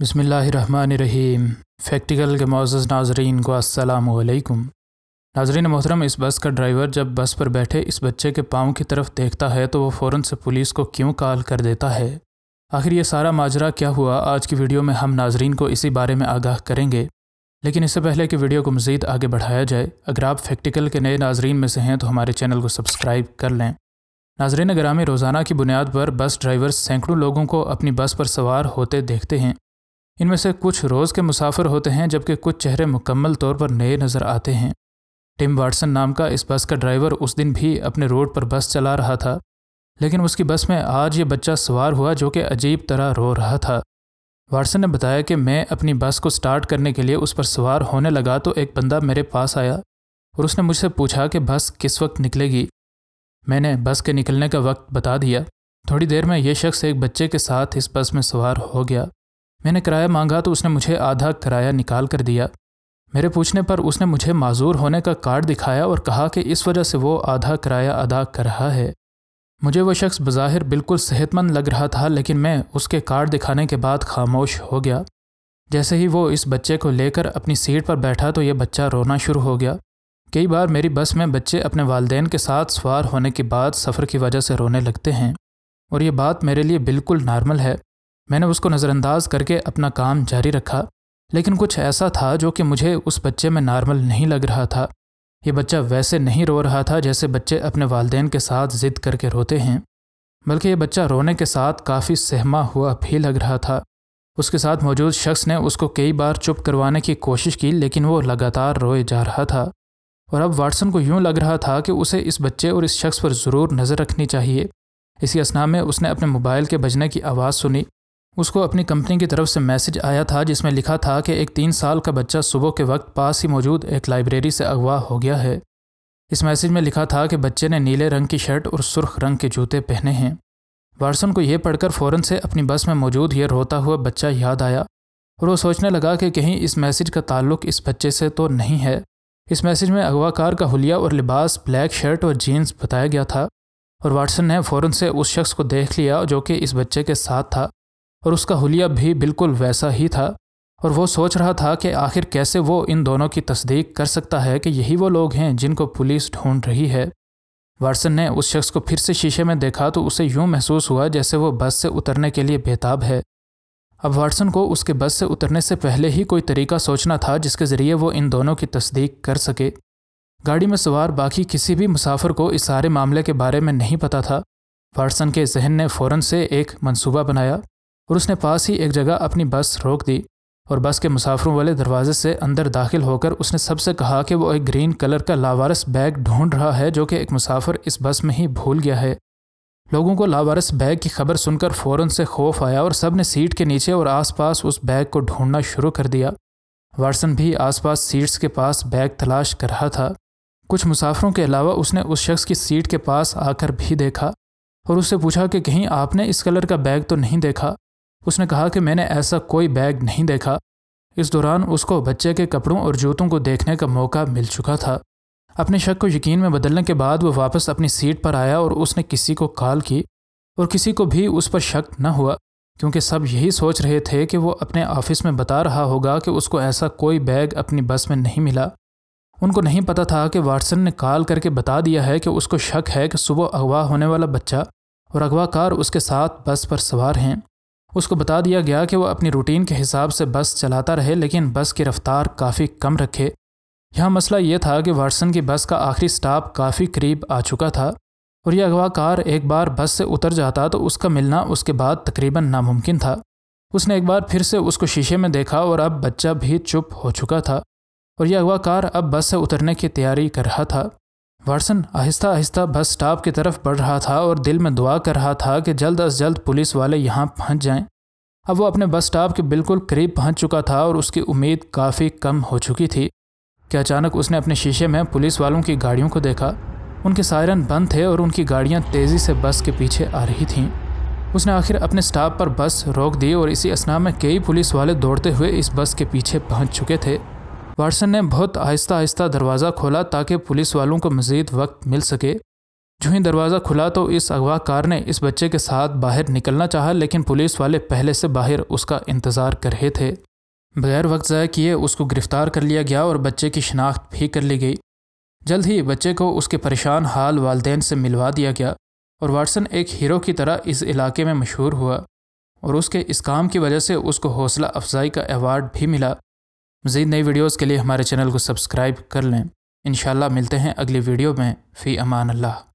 बसमीम फैक्टिकल के मोज़ नाजरीन को असलकुम नाजरीन मोहतरम इस बस का ड्राइवर जब बस पर बैठे इस बच्चे के पाँव की तरफ देखता है तो वह फ़ौर से पुलिस को क्यों कॉल कर देता है आखिर ये सारा माजरा क्या हुआ आज की वीडियो में हम नाजरीन को इसी बारे में आगाह करेंगे लेकिन इससे पहले कि वीडियो को मज़ीद आगे बढ़ाया जाए अगर आप फैक्टिकल के नए नाजरीन में से हैं तो हमारे चैनल को सब्सक्राइब कर लें नाजरीन ग्रामी रोज़ाना की बुनियाद पर बस ड्राइवर सैकड़ों लोगों को अपनी बस पर सवार होते देखते हैं इनमें से कुछ रोज़ के मुसाफिर होते हैं जबकि कुछ चेहरे मुकम्मल तौर पर नए नज़र आते हैं टिम वाटसन नाम का इस बस का ड्राइवर उस दिन भी अपने रोड पर बस चला रहा था लेकिन उसकी बस में आज ये बच्चा सवार हुआ जो कि अजीब तरह रो रहा था वाटसन ने बताया कि मैं अपनी बस को स्टार्ट करने के लिए उस पर सवार होने लगा तो एक बंदा मेरे पास आया और उसने मुझसे पूछा कि बस किस वक्त निकलेगी मैंने बस के निकलने का वक्त बता दिया थोड़ी देर में यह शख्स एक बच्चे के साथ इस बस में सवार हो गया मैंने किराया मांगा तो उसने मुझे आधा किराया निकाल कर दिया मेरे पूछने पर उसने मुझे माजूर होने का कार्ड दिखाया और कहा कि इस वजह से वो आधा किराया अदा कर रहा है मुझे वह शख्स बज़ाहिर बिल्कुल सेहतमंद लग रहा था लेकिन मैं उसके कार्ड दिखाने के बाद खामोश हो गया जैसे ही वो इस बच्चे को लेकर अपनी सीट पर बैठा तो यह बच्चा रोना शुरू हो गया कई बार मेरी बस में बच्चे अपने वालदेन के साथ सवार होने के बाद सफ़र की वजह से रोने लगते हैं और ये बात मेरे लिए बिल्कुल नॉर्मल है मैंने उसको नज़रअंदाज करके अपना काम जारी रखा लेकिन कुछ ऐसा था जो कि मुझे उस बच्चे में नॉर्मल नहीं लग रहा था ये बच्चा वैसे नहीं रो रहा था जैसे बच्चे अपने वालदेन के साथ ज़िद करके रोते हैं बल्कि ये बच्चा रोने के साथ काफ़ी सहमा हुआ भी लग रहा था उसके साथ मौजूद शख्स ने उसको कई बार चुप करवाने की कोशिश की लेकिन वो लगातार रोए जा रहा था और अब वाटसन को यूं लग रहा था कि उसे इस बच्चे और इस शख्स पर ज़रूर नज़र रखनी चाहिए इसी असना में उसने अपने मोबाइल के बजने की आवाज़ सुनी उसको अपनी कंपनी की तरफ से मैसेज आया था जिसमें लिखा था कि एक तीन साल का बच्चा सुबह के वक्त पास ही मौजूद एक लाइब्रेरी से अगवा हो गया है इस मैसेज में लिखा था कि बच्चे ने नीले रंग की शर्ट और सुर्ख रंग के जूते पहने हैं वाटसन को यह पढ़कर फ़ौरन से अपनी बस में मौजूद यह रोता हुआ बच्चा याद आया और वो सोचने लगा कि कहीं इस मैसेज का ताल्लुक इस बच्चे से तो नहीं है इस मैसेज में अगवाकार का हुलिया और लिबास ब्लैक शर्ट और जीन्स बताया गया था और वाटसन ने फ़ौरन से उस शख्स को देख लिया जो कि इस बच्चे के साथ था और उसका हुलिया भी बिल्कुल वैसा ही था और वो सोच रहा था कि आखिर कैसे वो इन दोनों की तस्दीक कर सकता है कि यही वो लोग हैं जिनको पुलिस ढूंढ रही है वाटसन ने उस शख्स को फिर से शीशे में देखा तो उसे यूं महसूस हुआ जैसे वो बस से उतरने के लिए बेताब है अब वाटसन को उसके बस से उतरने से पहले ही कोई तरीका सोचना था जिसके ज़रिए वो इन दोनों की तस्दीक कर सके गाड़ी में सवार बाकी किसी भी मुसाफिर को इस सारे मामले के बारे में नहीं पता था वाटसन के जहन ने फ़ौरन से एक मंसूबा बनाया और उसने पास ही एक जगह अपनी बस रोक दी और बस के मुसाफरों वाले दरवाजे से अंदर दाखिल होकर उसने सबसे कहा कि वो एक ग्रीन कलर का लावारस बैग ढूंढ रहा है जो कि एक मुसाफिर इस बस में ही भूल गया है लोगों को लावारस बैग की खबर सुनकर फ़ौरन से खौफ आया और सब ने सीट के नीचे और आसपास उस बैग को ढूंढना शुरू कर दिया वाटसन भी आसपास सीट्स के पास बैग तलाश कर रहा था कुछ मुसाफरों के अलावा उसने उस शख्स की सीट के पास आकर भी देखा और उससे पूछा कि कहीं आपने इस कलर का बैग तो नहीं देखा उसने कहा कि मैंने ऐसा कोई बैग नहीं देखा इस दौरान उसको बच्चे के कपड़ों और जूतों को देखने का मौका मिल चुका था अपने शक को यकीन में बदलने के बाद वह वापस अपनी सीट पर आया और उसने किसी को कॉल की और किसी को भी उस पर शक न हुआ क्योंकि सब यही सोच रहे थे कि वो अपने ऑफिस में बता रहा होगा कि उसको ऐसा कोई बैग अपनी बस में नहीं मिला उनको नहीं पता था कि वाटसन ने कॉल करके बता दिया है कि उसको शक है कि सुबह अगवा होने वाला बच्चा और अगवाकार उसके साथ बस पर सवार हैं उसको बता दिया गया कि वह अपनी रूटीन के हिसाब से बस चलाता रहे लेकिन बस की रफ्तार काफ़ी कम रखे यहाँ मसला ये था कि वाटसन की बस का आखिरी स्टाप काफ़ी करीब आ चुका था और यह कार एक बार बस से उतर जाता तो उसका मिलना उसके बाद तकरीबन नामुमकिन था उसने एक बार फिर से उसको शीशे में देखा और अब बच्चा भी चुप हो चुका था और यह अगवा कार अब बस से उतरने की तैयारी कर रहा था वाटसन आहिस्ता आहिस्ता बस स्टॉप की तरफ बढ़ रहा था और दिल में दुआ कर रहा था कि जल्द अज जल्द पुलिस वाले यहाँ पहुँच जाएँ अब वो अपने बस स्टॉप के बिल्कुल करीब पहुँच चुका था और उसकी उम्मीद काफ़ी कम हो चुकी थी कि अचानक उसने अपने शीशे में पुलिस वालों की गाड़ियों को देखा उनके सायरन बंद थे और उनकी गाड़ियाँ तेज़ी से बस के पीछे आ रही थीं उसने आखिर अपने स्टाफ पर बस रोक दी और इसी असना में कई पुलिस वाले दौड़ते हुए इस बस के पीछे पहुंच चुके थे वाटसन ने बहुत आहिस्ता आहिस्ता दरवाज़ा खोला ताकि पुलिस वालों को मज़ीद वक्त मिल सके जो ही दरवाज़ा खुला तो इस अगवाकार ने इस बच्चे के साथ बाहर निकलना चाहा लेकिन पुलिस वाले पहले से बाहर उसका इंतज़ार कर रहे थे बगैर वक्त ज़ाय किए उसको गिरफ़्तार कर लिया गया और बच्चे की शनाख्त भी कर ली गई जल्द ही बच्चे को उसके परेशान हाल वालदेन से मिलवा दिया गया और वाटसन एक हीरो की तरह इस इलाके में मशहूर हुआ और उसके इस काम की वजह से उसको हौसला अफजाई का अवार्ड भी मिला मज़ीद नई वीडियोज़ के लिए हमारे चैनल को सब्सक्राइब कर लें इनशाला मिलते हैं अगली वीडियो में फ़ी अमान अल्लाह